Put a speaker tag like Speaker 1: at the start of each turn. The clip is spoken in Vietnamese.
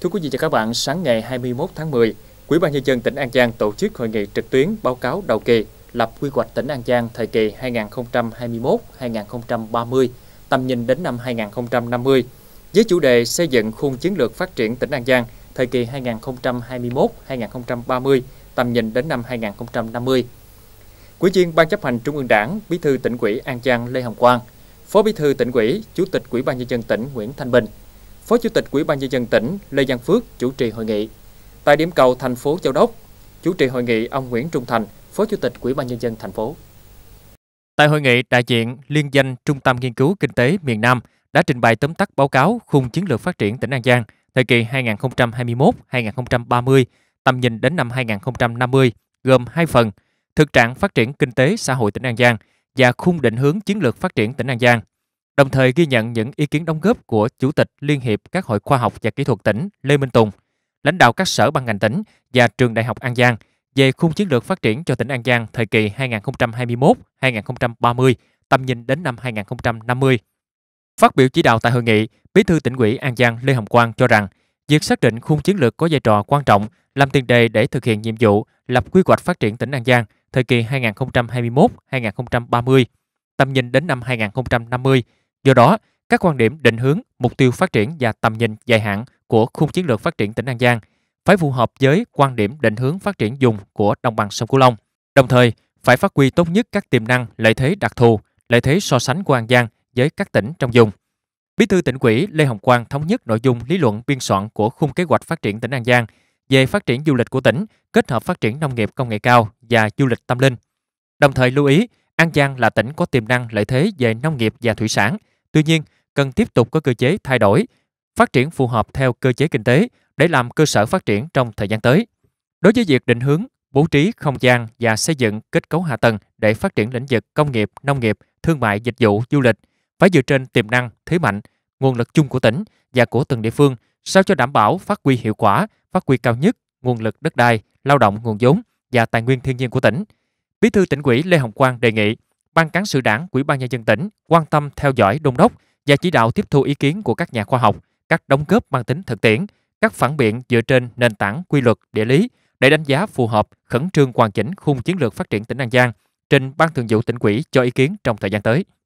Speaker 1: Thưa quý vị và các bạn, sáng ngày 21 tháng 10, Quỹ ban nhân dân tỉnh An Giang tổ chức hội nghị trực tuyến báo cáo đầu kỳ lập quy hoạch tỉnh An Giang thời kỳ 2021-2030, tầm nhìn đến năm 2050 với chủ đề xây dựng khung chiến lược phát triển tỉnh An Giang thời kỳ 2021-2030, tầm nhìn đến năm 2050. Quỹ viên Ban chấp hành Trung ương Đảng, Bí thư tỉnh ủy An Giang Lê Hồng Quang, Phó Bí thư tỉnh ủy, Chủ tịch Ủy ban nhân dân tỉnh Nguyễn Thanh Bình Phó Chủ tịch Ủy ban nhân dân tỉnh Lê Giang Phước chủ trì hội nghị. Tại điểm cầu thành phố Châu Đốc, chủ trì hội nghị ông Nguyễn Trung Thành, Phó Chủ tịch Ủy ban nhân dân thành phố. Tại hội nghị, đại diện liên danh Trung tâm Nghiên cứu Kinh tế miền Nam đã trình bày tóm tắt báo cáo khung chiến lược phát triển tỉnh An Giang thời kỳ 2021-2030, tầm nhìn đến năm 2050, gồm hai phần, thực trạng phát triển kinh tế xã hội tỉnh An Giang và khung định hướng chiến lược phát triển tỉnh An Giang đồng thời ghi nhận những ý kiến đóng góp của Chủ tịch Liên hiệp các hội khoa học và kỹ thuật tỉnh Lê Minh Tùng, lãnh đạo các sở ban ngành tỉnh và trường Đại học An Giang về khung chiến lược phát triển cho tỉnh An Giang thời kỳ 2021-2030, tầm nhìn đến năm 2050. Phát biểu chỉ đạo tại hội nghị, Bí thư tỉnh ủy An Giang Lê Hồng Quang cho rằng, việc xác định khung chiến lược có vai trò quan trọng làm tiền đề để thực hiện nhiệm vụ lập quy hoạch phát triển tỉnh An Giang thời kỳ 2021-2030, tầm nhìn đến năm 2050 Do đó, các quan điểm định hướng, mục tiêu phát triển và tầm nhìn dài hạn của khung chiến lược phát triển tỉnh An Giang phải phù hợp với quan điểm định hướng phát triển vùng của đồng bằng sông Cửu Long. Đồng thời, phải phát huy tốt nhất các tiềm năng, lợi thế đặc thù, lợi thế so sánh của An Giang với các tỉnh trong vùng. Bí thư tỉnh ủy Lê Hồng Quang thống nhất nội dung lý luận biên soạn của khung kế hoạch phát triển tỉnh An Giang về phát triển du lịch của tỉnh, kết hợp phát triển nông nghiệp công nghệ cao và du lịch tâm linh. Đồng thời lưu ý, An Giang là tỉnh có tiềm năng lợi thế về nông nghiệp và thủy sản – Tuy nhiên, cần tiếp tục có cơ chế thay đổi, phát triển phù hợp theo cơ chế kinh tế để làm cơ sở phát triển trong thời gian tới. Đối với việc định hướng, bố trí không gian và xây dựng kết cấu hạ tầng để phát triển lĩnh vực công nghiệp, nông nghiệp, thương mại, dịch vụ, du lịch phải dựa trên tiềm năng, thế mạnh, nguồn lực chung của tỉnh và của từng địa phương sao cho đảm bảo phát huy hiệu quả, phát huy cao nhất nguồn lực đất đai, lao động, nguồn vốn và tài nguyên thiên nhiên của tỉnh. Bí thư tỉnh ủy Lê Hồng Quang đề nghị Ban cán sự đảng Ủy ban nhân dân tỉnh quan tâm theo dõi đôn đốc và chỉ đạo tiếp thu ý kiến của các nhà khoa học, các đóng góp mang tính thực tiễn, các phản biện dựa trên nền tảng quy luật địa lý để đánh giá phù hợp khẩn trương hoàn chỉnh khung chiến lược phát triển tỉnh An Giang trình Ban Thường vụ tỉnh ủy cho ý kiến trong thời gian tới.